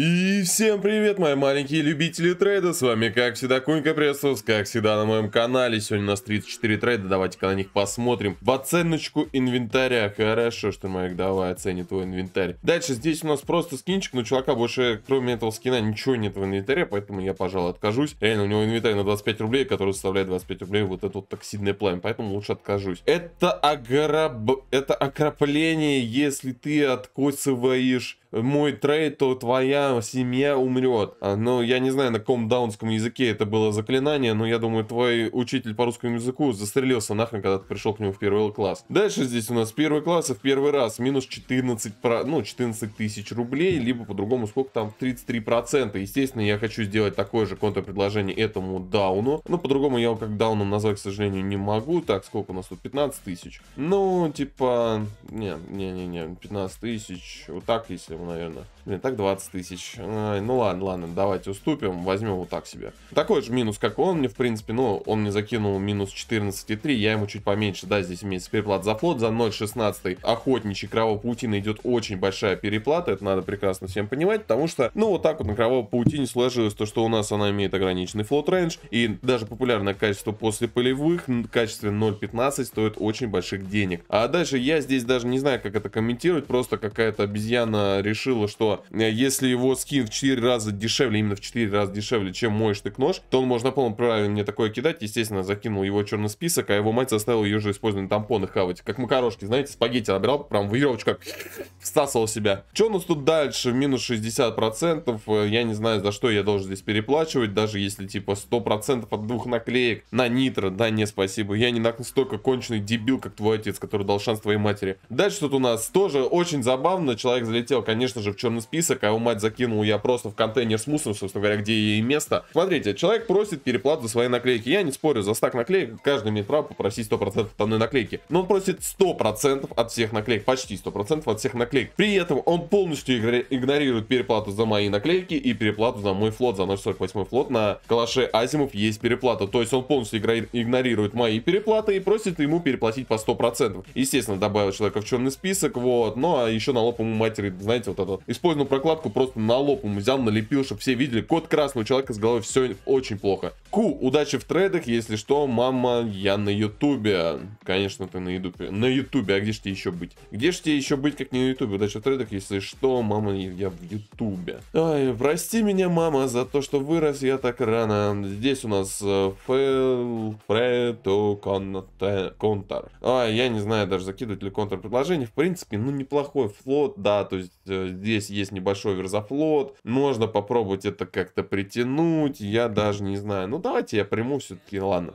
И всем привет, мои маленькие любители трейда, с вами как всегда Кунька Пресус, как всегда на моем канале, сегодня у нас 34 трейда, давайте-ка на них посмотрим. В оценочку инвентаря, хорошо, что Штурмовик, давай оцени твой инвентарь. Дальше здесь у нас просто скинчик, но чувака больше, кроме этого скина, ничего нет в инвентаре, поэтому я, пожалуй, откажусь. Реально, у него инвентарь на 25 рублей, который составляет 25 рублей, вот этот вот токсидное пламя, поэтому лучше откажусь. Это, агроб... это окропление, если ты откосываешь мой трейд, то твоя семья умрет. А, ну, я не знаю, на каком даунском языке это было заклинание, но я думаю, твой учитель по русскому языку застрелился нахрен, когда ты пришел к нему в первый класс. Дальше здесь у нас первый класс и в первый раз минус 14, про... ну, 14 тысяч рублей, либо по-другому сколько там, 33%. Естественно, я хочу сделать такое же контрпредложение этому дауну. Но ну, по-другому я его как дауном назвать, к сожалению, не могу. Так, сколько у нас тут? 15 тысяч. Ну, типа, не, не-не-не, 15 тысяч. Вот так, если, наверное. Блин, так 20 тысяч. Ну ладно, ладно, давайте уступим, возьмем вот так себе. Такой же минус, как он мне, в принципе, ну, он мне закинул минус 14,3, я ему чуть поменьше, да, здесь имеется переплата за флот, за 0,16 охотничий кровавая паутина идет очень большая переплата, это надо прекрасно всем понимать, потому что, ну, вот так вот на кровавой паутине сложилось то, что у нас она имеет ограниченный флот рейндж, и даже популярное качество после полевых, качестве 0.15 стоит очень больших денег. А дальше я здесь даже не знаю, как это комментировать, просто какая-то обезьяна решила, что Э, если его скин в 4 раза дешевле, именно в 4 раза дешевле, чем мой штык-нож, то он может на полном праве мне такое кидать. Естественно, закинул его черный список, а его мать заставила ее же использовать тампоны хавать. Как макарошки, знаете, спагетти набрал, прям в веревочку как всасывал себя. Что у нас тут дальше? Минус 60%. Э, я не знаю, за что я должен здесь переплачивать, даже если типа 100% от двух наклеек на нитро. Да, не, спасибо. Я не настолько конченый дебил, как твой отец, который дал шанс твоей матери. Дальше тут у нас тоже очень забавно. Человек залетел, конечно же, в черный список список, а его мать закинул я просто в контейнер с мусором, собственно говоря, где ей место. Смотрите, человек просит переплату за свои наклейки. Я не спорю, за стак наклеек каждый имеет право попросить 100% от одной наклейки. Но он просит 100% от всех наклеек, почти 100% от всех наклеек. При этом он полностью игнорирует переплату за мои наклейки и переплату за мой флот, за наш 048 флот. На калаше Азимов есть переплата. То есть он полностью игнорирует мои переплаты и просит ему переплатить по 100%. Естественно, добавил человека в черный список, вот. Ну, а еще на лоб ему матери, знаете, вот этот использование черную прокладку просто на лоб ему взял, налепил, чтобы все видели. Код красного человека с головой все очень плохо. Ку, удачи в трейдах, если что, мама, я на ютубе. Конечно, ты на ютубе. На ютубе, а где же тебе еще быть? Где же тебе еще быть, как не на ютубе? Удачи в трейдах, если что, мама, я в ютубе. Ай, прости меня, мама, за то, что вырос я так рано. Здесь у нас э, фейл, фрето, контар. А, я не знаю даже, закидывать ли контр предложение. В принципе, ну, неплохой флот, да, то есть э, здесь есть небольшой верзофлот, можно попробовать это как-то притянуть, я даже не знаю. Ну, давайте я приму все-таки, ладно.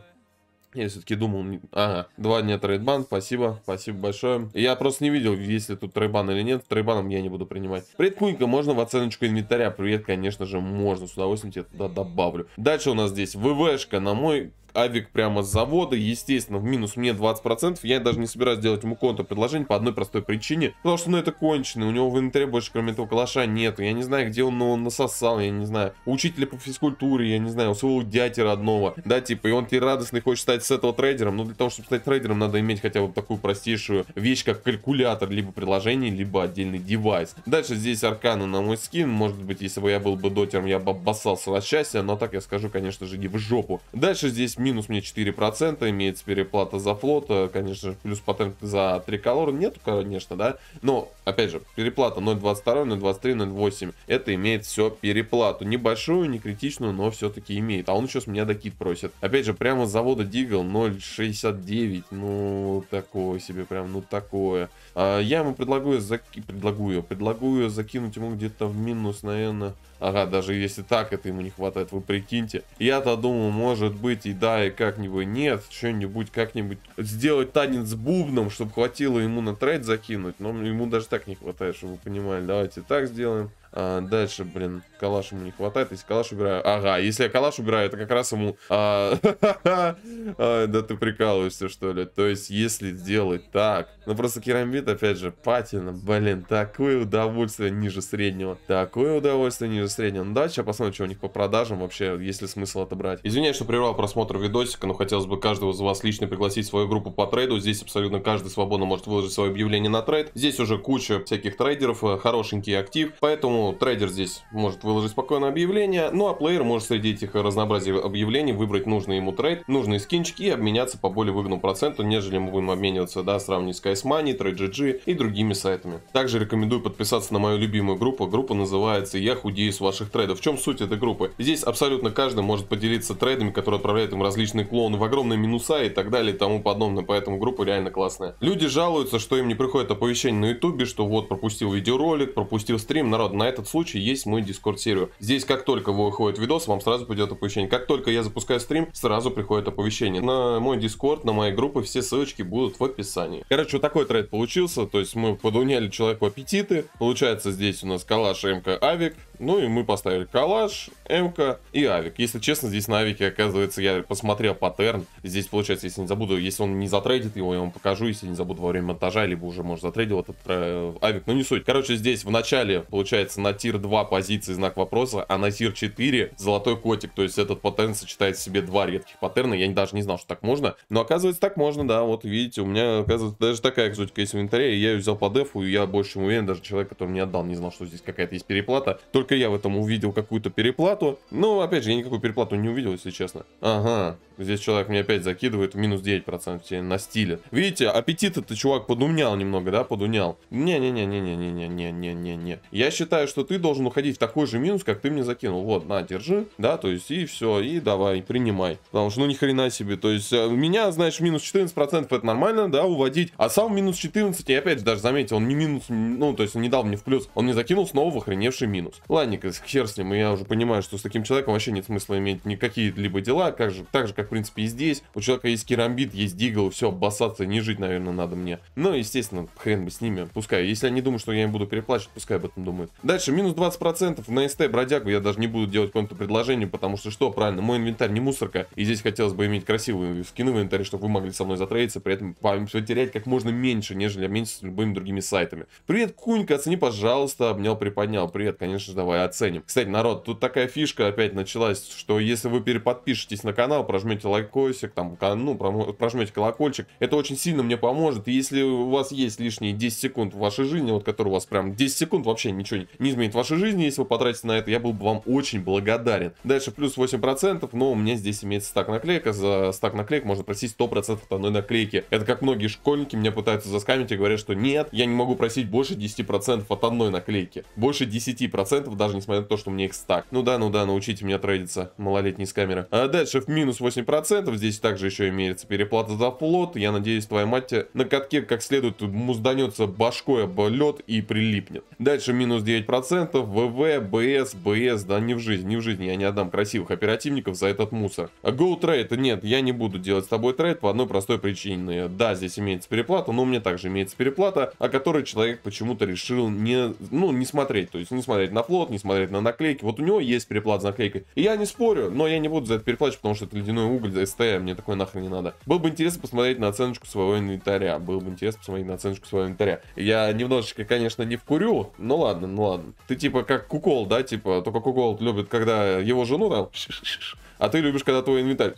Я все-таки думал, ага, два дня трейдбан, спасибо, спасибо большое. Я просто не видел, есть ли тут трейдбан или нет, трейдбаном я не буду принимать. Привет, Кунька, можно в оценочку инвентаря? Привет, конечно же, можно, с удовольствием тебе туда добавлю. Дальше у нас здесь ВВшка, на мой авик прямо с завода, естественно, в минус мне 20%. Я даже не собираюсь делать ему контрпредложение по одной простой причине, потому что, ну, это конченый, у него в инвентаре больше, кроме этого, калаша нету. Я не знаю, где он его насосал, я не знаю. У учителя по физкультуре, я не знаю, у своего дяди родного, да, типа, и он тебе радостный хочет стать с этого трейдером, но для того, чтобы стать трейдером, надо иметь хотя бы такую простейшую вещь, как калькулятор, либо приложение, либо отдельный девайс. Дальше здесь аркана на мой скин, может быть, если бы я был бы дотером, я бы обоссался от счастья, но так я скажу, конечно же, не в жопу. Дальше здесь минус мне 4%, имеется переплата за флот, э, конечно же, плюс патент за триколор нету, конечно, да, но, опять же, переплата 0.22, 0.23, 0.8, это имеет все переплату, небольшую, не критичную, но все-таки имеет, а он сейчас с меня докид просит. Опять же, прямо с завода Дигл 0.69, ну, такое себе, прям, ну, такое. А, я ему предлагаю, заки... предлагаю, предлагаю закинуть ему где-то в минус, наверное, Ага, даже если так, это ему не хватает, вы прикиньте. Я-то думал, может быть, и да, и как-нибудь нет, что-нибудь как-нибудь сделать танец с бубном, чтобы хватило ему на трейд закинуть, но ему даже так не хватает, чтобы вы понимали. Давайте так сделаем. А, дальше, блин, калаш ему не хватает. Если калаш убираю... Ага, если я калаш убираю, это как раз ему... А, а, да ты прикалываешься, что ли? То есть, если сделать так... Ну, просто керамбит, опять же, патина. Блин, такое удовольствие ниже среднего. Такое удовольствие ниже среднего. Ну, давайте сейчас посмотрим, что у них по продажам вообще, есть ли смысл это брать. Извиняюсь, что прервал просмотр видосика, но хотелось бы каждого из вас лично пригласить в свою группу по трейду. Здесь абсолютно каждый свободно может выложить свое объявление на трейд. Здесь уже куча всяких трейдеров, э, хорошенький актив, поэтому ну, трейдер здесь может выложить спокойно объявление, ну а плеер может среди этих разнообразий объявлений выбрать нужный ему трейд, нужные скинчики и обменяться по более выгодному проценту, нежели мы будем обмениваться, да, сравнивать с Case Money, TradeGG и другими сайтами. Также рекомендую подписаться на мою любимую группу, группа называется «Я худею с ваших трейдов». В чем суть этой группы? Здесь абсолютно каждый может поделиться трейдами, которые отправляют им различные клоны в огромные минуса и так далее и тому подобное, поэтому группа реально классная. Люди жалуются, что им не приходит оповещение на ютубе, что вот пропустил видеоролик, пропустил стрим, народ, на этот случай есть мой дискорд сервер. Здесь как только выходит видос, вам сразу придет оповещение. Как только я запускаю стрим, сразу приходит оповещение. На мой дискорд, на мои группы все ссылочки будут в описании. Короче, вот такой трейд получился. То есть мы подуняли человеку аппетиты. Получается здесь у нас калаш МК Авик. Ну и мы поставили калаш, МК и Авик. Если честно, здесь на Авике, оказывается, я посмотрел паттерн. Здесь получается, если не забуду, если он не затрейдит его, я вам покажу. Если не забуду во время монтажа, либо уже, может, затрейдил этот э, Авик, но ну, не суть. Короче, здесь в начале, получается, на тир 2 позиции знак вопроса, а на тир 4 золотой котик. То есть этот паттерн сочетает в себе два редких паттерна. Я даже не знал, что так можно. Но оказывается, так можно, да. Вот видите, у меня оказывается даже такая экзотика есть в инвентаре. я ее взял по дефу, и я больше чем уверен, даже человек, который мне отдал, не знал, что здесь какая-то есть переплата. Только я в этом увидел какую-то переплату. Но, ну, опять же, я никакую переплату не увидел, если честно. Ага, здесь человек мне опять закидывает минус 9% на стиле. Видите, аппетит это чувак подумнял немного, да, подунял. Не-не-не-не-не-не-не-не-не. Я считаю, что ты должен уходить в такой же минус, как ты мне закинул. Вот, на, держи, да, то есть и все, и давай, принимай. Потому что ну ни хрена себе, то есть э, меня, знаешь, минус 14% это нормально, да, уводить. А сам минус 14, я опять же даже заметил, он не минус, ну, то есть он не дал мне в плюс, он мне закинул снова в охреневший минус. Ладненько, хер с ним, я уже понимаю, что с таким человеком вообще нет смысла иметь никакие либо дела, как же, так же, как в принципе и здесь. У человека есть керамбит, есть дигл, все, обоссаться, не жить, наверное, надо мне. Ну, естественно, хрен бы с ними, пускай. Если они думают, что я им буду переплачивать, пускай об этом думают. Да Дальше минус 20% на СТ бродягу я даже не буду делать какому-то предложению, потому что что, правильно, мой инвентарь не мусорка, и здесь хотелось бы иметь красивые скины в инвентаре, чтобы вы могли со мной затрейдиться, при этом потерять как можно меньше, нежели меньше с любыми другими сайтами. Привет, Кунька, оцени, пожалуйста, обнял, приподнял. Привет, конечно же, давай оценим. Кстати, народ, тут такая фишка опять началась, что если вы переподпишетесь на канал, прожмете лайкосик, там, ну, прожмете колокольчик, это очень сильно мне поможет. И если у вас есть лишние 10 секунд в вашей жизни, вот которые у вас прям 10 секунд вообще ничего не изменит вашей жизни, если вы потратите на это, я был бы вам очень благодарен. Дальше плюс 8%, но у меня здесь имеется стак наклейка, за стак наклеек можно просить 100% от одной наклейки. Это как многие школьники меня пытаются заскамить и говорят, что нет, я не могу просить больше 10% от одной наклейки. Больше 10%, даже несмотря на то, что у меня их стак. Ну да, ну да, научите меня трейдиться, малолетний с А дальше в минус 8%, здесь также еще имеется переплата за флот. Я надеюсь, твоя мать на катке как следует музданется башкой об лед и прилипнет. Дальше минус 9%. 10%, ВВ, БС, БС, да не в жизни не в жизни, я не отдам красивых оперативников за этот мусор. А Go трейд, нет, я не буду делать с тобой трейд по одной простой причине. Да, здесь имеется переплата, но у меня также имеется переплата, о которой человек почему-то решил не, ну, не смотреть, то есть не смотреть на флот, не смотреть на наклейки. Вот у него есть переплата с наклейкой, и я не спорю, но я не буду за это переплачивать, потому что это ледяной уголь за СТ, а мне такое нахрен не надо. Было бы интересно посмотреть на оценочку своего инвентаря, было бы интересно посмотреть на оценочку своего инвентаря. Я немножечко, конечно, не вкурю, но ладно, ну ладно ты типа как кукол, да, типа, только кукол любит, когда его жену там а ты любишь, когда твой инвентарь...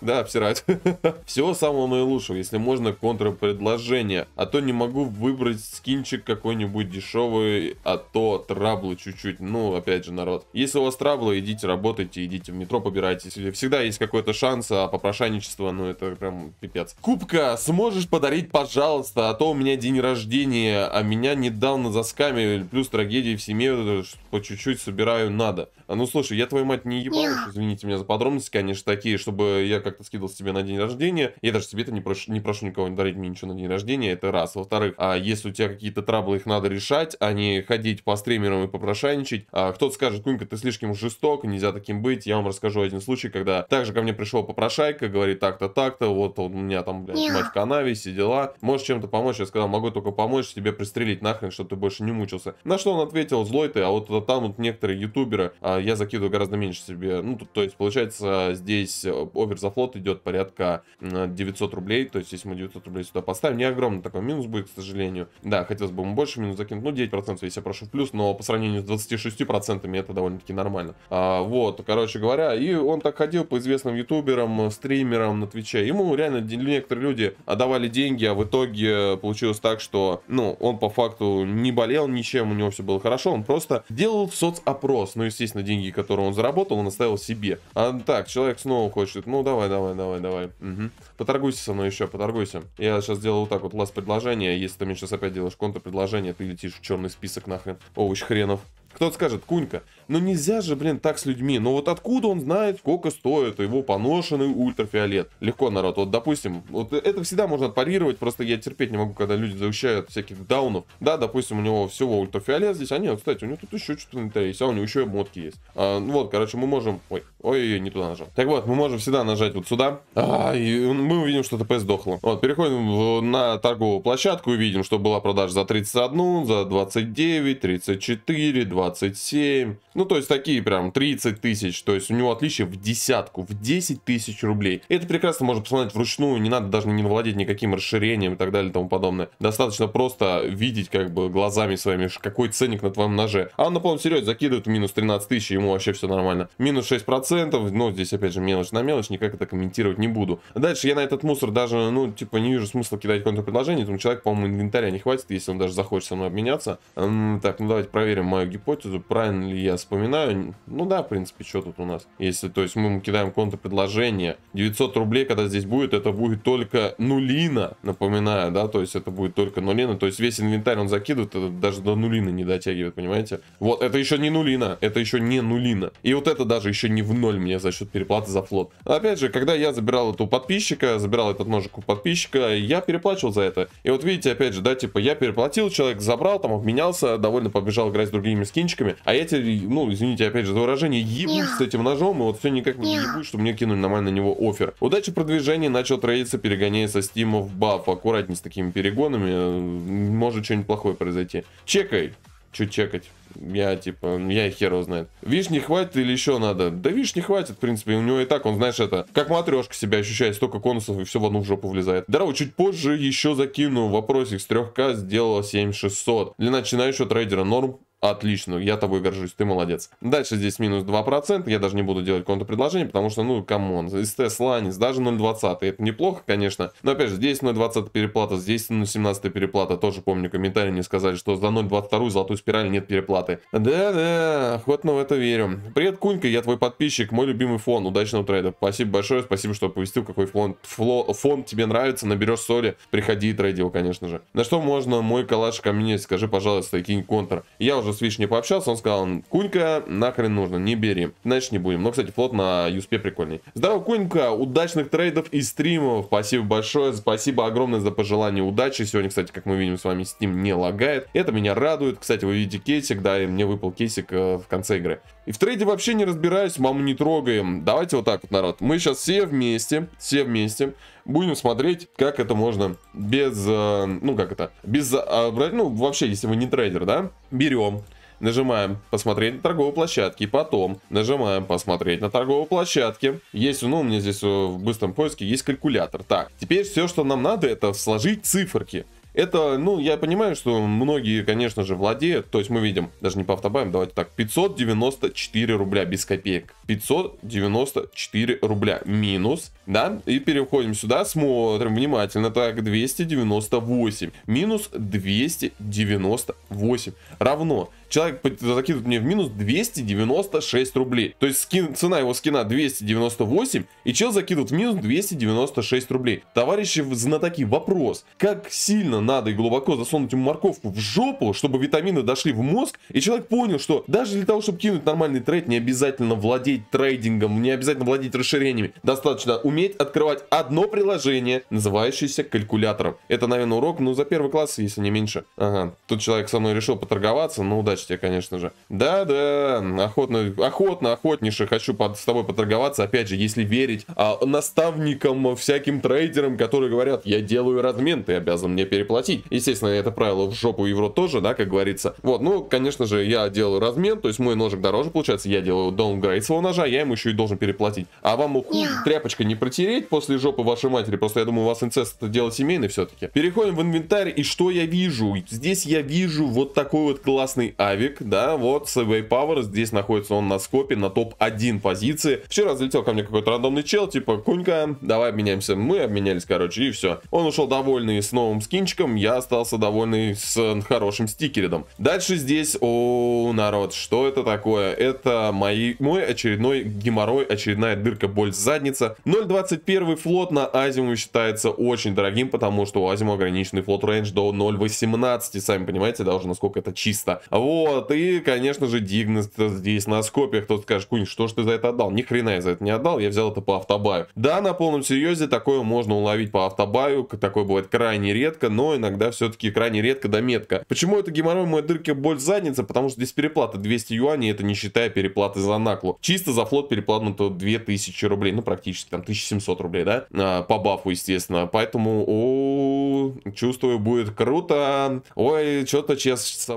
Да, обсирать. Всего самого наилучшего, если можно, контрпредложение. А то не могу выбрать скинчик какой-нибудь дешевый, а то траблы чуть-чуть. Ну, опять же, народ. Если у вас траблы, идите работайте, идите в метро, побирайтесь. Всегда есть какой-то шанс, а попрошайничество, ну, это прям пипец. Кубка, сможешь подарить, пожалуйста, а то у меня день рождения, а меня недавно заскамили, плюс трагедии в семье, э, по чуть-чуть собираю надо. А ну, слушай, я твою мать не ебал, извините меня за подробности, конечно, такие, чтобы я как-то скидывал себе на день рождения. Я даже себе это не прошу, не прошу никого не дарить мне ничего на день рождения, это раз. Во-вторых, а если у тебя какие-то траблы, их надо решать, а не ходить по стримерам и попрошайничать. А кто-то скажет, Кунька, ты слишком жесток, нельзя таким быть. Я вам расскажу один случай, когда также ко мне пришел попрошайка, говорит так-то, так-то, вот у меня там, блядь, мать в канаве, все дела. Можешь чем-то помочь? Я сказал, могу только помочь тебе пристрелить нахрен, чтобы ты больше не мучился. На что он ответил, злой ты, а вот там вот некоторые ютуберы, а я закидываю гораздо меньше себе. Ну, то, то есть, получается, получается, здесь э, овер за флот идет порядка 900 рублей. То есть, если мы 900 рублей сюда поставим, не огромный такой минус будет, к сожалению. Да, хотелось бы ему больше минус закинуть. Ну, 9% если я прошу в плюс, но по сравнению с 26% это довольно-таки нормально. А, вот, короче говоря, и он так ходил по известным ютуберам, стримерам на Твиче. Ему реально некоторые люди отдавали деньги, а в итоге э, получилось так, что, ну, он по факту не болел ничем, у него все было хорошо, он просто делал соцопрос. Ну, естественно, деньги, которые он заработал, он оставил себе. А, так, человек снова хочет. Ну, давай, давай, давай, давай. Угу. Поторгуйся со мной еще, поторгуйся. Я сейчас делаю вот так вот ласт предложение. Если ты мне сейчас опять делаешь контрпредложение, ты летишь в черный список нахрен. Овощ хренов. Кто-то скажет, Кунька, ну нельзя же, блин, так с людьми. Но ну вот откуда он знает, сколько стоит его поношенный ультрафиолет? Легко, народ. Вот, допустим, вот это всегда можно парировать, просто я терпеть не могу, когда люди завещают всяких даунов. Да, допустим, у него всего ультрафиолет здесь, а нет, кстати, у него тут еще что-то инвентарь есть, а у него еще и мотки есть. А, ну вот, короче, мы можем... Ой, ой, ой, не туда нажал. Так вот, мы можем всегда нажать вот сюда, а, и мы увидим, что ТП сдохло. Вот, переходим на торговую площадку и видим, что была продажа за 31, за 29, 34, 20 27. Ну, то есть такие прям 30 тысяч. То есть у него отличие в десятку, в 10 тысяч рублей. Это прекрасно можно посмотреть вручную. Не надо даже не владеть никаким расширением и так далее и тому подобное. Достаточно просто видеть как бы глазами своими, какой ценник на твоем ноже. А он на полном серьезе закидывает минус 13 тысяч, ему вообще все нормально. Минус 6%, но ну, здесь опять же мелочь на мелочь, никак это комментировать не буду. Дальше я на этот мусор даже, ну, типа, не вижу смысла кидать какое-то предложение, потому человек, по-моему, инвентаря не хватит, если он даже захочет со мной обменяться. так, ну давайте проверим мою гипотезу работе, правильно ли я вспоминаю? Ну да, в принципе, что тут у нас? Если, то есть мы ему кидаем контрпредложение. 900 рублей, когда здесь будет, это будет только нулина, напоминаю, да, то есть это будет только нулина. То есть весь инвентарь он закидывает, это даже до нулины не дотягивает, понимаете? Вот, это еще не нулина, это еще не нулина. И вот это даже еще не в ноль мне за счет переплаты за флот. Опять же, когда я забирал эту подписчика, забирал этот ножик у подписчика, я переплачивал за это. И вот видите, опять же, да, типа я переплатил, человек забрал, там обменялся, довольно побежал играть с другими скинами кинчиками, а я теперь, ну, извините, опять же, за выражение, ебу с этим ножом, и вот все никак не ебу чтобы мне кинули нормально на него офер. Удача продвижения начал трейдиться перегоняя со стимов в баф. Аккуратнее с такими перегонами, э, может что-нибудь плохое произойти. Чекай, че чекать? Я, типа, я хер его знает. Вишни хватит или еще надо? Да вишни хватит, в принципе. У него и так, он, знаешь, это, как матрешка себя ощущает. Столько конусов и все в одну в жопу влезает. Здорово, чуть позже еще закину вопросик с 3К, сделала 7600. Для начинающего трейдера норм Отлично, я тобой горжусь, ты молодец. Дальше здесь минус 2%, я даже не буду делать какой-то предложение, потому что, ну, камон, из Tesla Anis даже 0,20, это неплохо, конечно. Но, опять же, здесь 0,20 переплата, здесь 0,17 переплата, тоже помню, комментарии мне сказали, что за 0,22 золотую спираль нет переплаты. Да-да, охотно ну, в это верю. Привет, Кунька, я твой подписчик, мой любимый фон, удачного трейда. Спасибо большое, спасибо, что оповестил, какой фон, фло, фон тебе нравится, наберешь соли, приходи и трейдил, конечно же. На что можно мой калаш ко мне, скажи, пожалуйста, кинь контр. Я уже тоже с Вишней пообщался, он сказал, Кунька нахрен нужно, не бери, значит не будем. Но, кстати, флот на Юспе прикольный. Здорово, Кунька, удачных трейдов и стримов, спасибо большое, спасибо огромное за пожелание удачи. Сегодня, кстати, как мы видим с вами, Steam не лагает, это меня радует. Кстати, вы видите кейсик, да, и мне выпал кейсик э, в конце игры. И в трейде вообще не разбираюсь, маму не трогаем. Давайте вот так вот, народ. Мы сейчас все вместе, все вместе Будем смотреть, как это можно без, э, ну как это, без, а, ну вообще, если вы не трейдер, да, берем, нажимаем «Посмотреть на торговой площадке», потом нажимаем «Посмотреть на торговой площадке». Есть, ну, у меня здесь э, в быстром поиске есть калькулятор. Так, теперь все, что нам надо, это сложить циферки. Это, ну, я понимаю, что многие, конечно же, владеют. То есть мы видим, даже не по автобаям, давайте так, 594 рубля без копеек. 594 рубля минус, да? И переходим сюда, смотрим внимательно. Так, 298 минус 298 равно человек закидывает мне в минус 296 рублей. То есть скин, цена его скина 298, и чел закидывает в минус 296 рублей. Товарищи знатоки, вопрос, как сильно надо и глубоко засунуть ему морковку в жопу, чтобы витамины дошли в мозг, и человек понял, что даже для того, чтобы кинуть нормальный трейд, не обязательно владеть трейдингом, не обязательно владеть расширениями. Достаточно уметь открывать одно приложение, называющееся калькулятором. Это, наверное, урок, ну, за первый класс, если не меньше. Ага, тут человек со мной решил поторговаться, ну, удачи удачи конечно же. Да-да, охотно, охотно, охотнейше хочу под, с тобой поторговаться. Опять же, если верить а, наставникам, всяким трейдерам, которые говорят, я делаю размен, ты обязан мне переплатить. Естественно, это правило в жопу евро тоже, да, как говорится. Вот, ну, конечно же, я делаю размен, то есть мой ножик дороже получается, я делаю даунгрейд своего ножа, я ему еще и должен переплатить. А вам уху тряпочка не протереть после жопы вашей матери, просто я думаю, у вас инцест это дело семейное все-таки. Переходим в инвентарь, и что я вижу? Здесь я вижу вот такой вот классный Авик, да, вот, Subway Power, здесь находится он на скопе, на топ-1 позиции. Вчера залетел ко мне какой-то рандомный чел, типа, Кунька, давай обменяемся, мы обменялись, короче, и все. Он ушел довольный с новым скинчиком, я остался довольный с хорошим стикеридом. Дальше здесь, о, народ, что это такое? Это мои, мой очередной геморрой, очередная дырка, боль задница. 0.21 флот на Азиму считается очень дорогим, потому что у Азима ограниченный флот рейндж до 0.18, сами понимаете, даже насколько это чисто. Вот вот, и, конечно же, Дигнес здесь на скопиях, кто скажет, Кунь, что ж ты за это отдал? Ни хрена я за это не отдал, я взял это по автобаю. Да, на полном серьезе такое можно уловить по автобаю, такое бывает крайне редко, но иногда все-таки крайне редко да метко. Почему это геморрой моей дырки боль задница? Потому что здесь переплата 200 юаней, это не считая переплаты за наклу. Чисто за флот то 2000 рублей, ну практически там 1700 рублей, да? А, по бафу, естественно. Поэтому, о, чувствую, будет круто. Ой, что-то честно, сам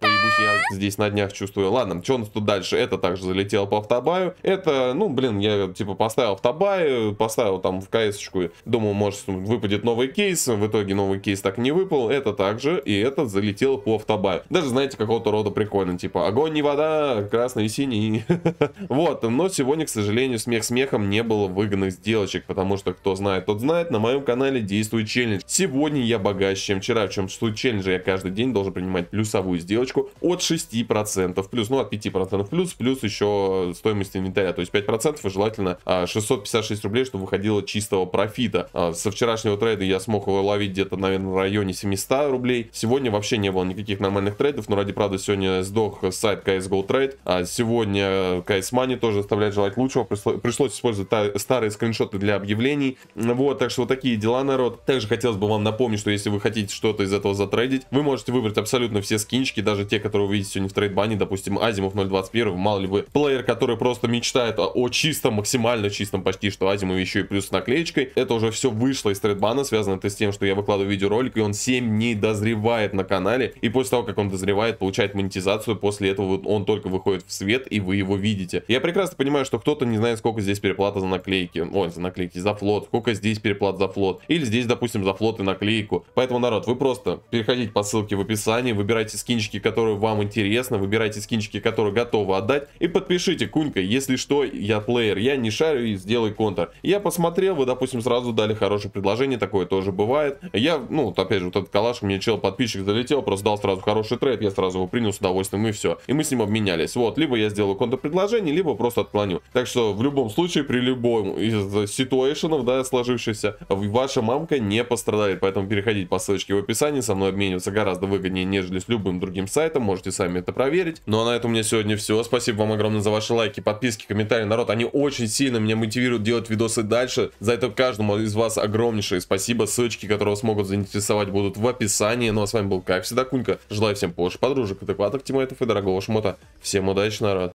поебусь я здесь на днях чувствую. Ладно, что у нас тут дальше? Это также залетело по автобаю. Это, ну, блин, я типа поставил автобай, поставил там в кс Думал, может, выпадет новый кейс. В итоге новый кейс так не выпал. Это также, и это залетело по автобаю. Даже, знаете, какого-то рода прикольно. Типа, огонь не вода, красный и синий. Вот, но сегодня, к сожалению, смех смехом не было выгодных сделочек, потому что кто знает, тот знает. На моем канале действует челлендж. Сегодня я богаче, чем вчера, в чем суть челленджа. Я каждый день должен принимать плюсовую сделочку от 6%, плюс, ну, от 5% плюс, плюс еще стоимость инвентаря, то есть 5% и желательно 656 а, рублей, чтобы выходило чистого профита. А, со вчерашнего трейда я смог его ловить где-то, наверное, в районе 700 рублей. Сегодня вообще не было никаких нормальных трейдов, но ради правды сегодня сдох сайт CSGO Trade, а сегодня CS Money тоже оставляет желать лучшего, пришлось использовать старые скриншоты для объявлений. Вот, так что вот такие дела, народ. Также хотелось бы вам напомнить, что если вы хотите что-то из этого затрейдить, вы можете выбрать абсолютно все скинчики, даже те, которые которые вы видите сегодня в трейдбане, допустим, Азимов 0.21, мало ли вы плеер, который просто мечтает о, о чистом, максимально чистом почти, что Азимов еще и плюс с наклеечкой. Это уже все вышло из трейдбана, связано это с тем, что я выкладываю видеоролик, и он 7 дней дозревает на канале, и после того, как он дозревает, получает монетизацию, после этого он только выходит в свет, и вы его видите. Я прекрасно понимаю, что кто-то не знает, сколько здесь переплата за наклейки, ой, за наклейки, за флот, сколько здесь переплата за флот, или здесь, допустим, за флот и наклейку. Поэтому, народ, вы просто переходите по ссылке в описании, выбирайте скинчики, которые вам вам интересно, выбирайте скинчики, которые готовы отдать. И подпишите, Кунька, если что, я плеер, я не шарю и сделай контр. Я посмотрел, вы, допустим, сразу дали хорошее предложение, такое тоже бывает. Я, ну, вот опять же, вот этот калаш, мне чел подписчик залетел, просто дал сразу хороший трейд, я сразу его принял с удовольствием и все. И мы с ним обменялись. Вот, либо я сделаю предложение, либо просто отклоню. Так что в любом случае, при любом из ситуэйшенов, да, сложившихся, ваша мамка не пострадает. Поэтому переходите по ссылочке в описании, со мной обмениваться гораздо выгоднее, нежели с любым другим сайтом можете сами это проверить. Ну а на этом у меня сегодня все. Спасибо вам огромное за ваши лайки, подписки, комментарии. Народ, они очень сильно меня мотивируют делать видосы дальше. За это каждому из вас огромнейшее спасибо. Ссылочки, которые вас могут заинтересовать, будут в описании. Ну а с вами был, как всегда, Кунька. Желаю всем позже подружек, адекватных тиммейтов и дорогого шмота. Всем удачи, народ.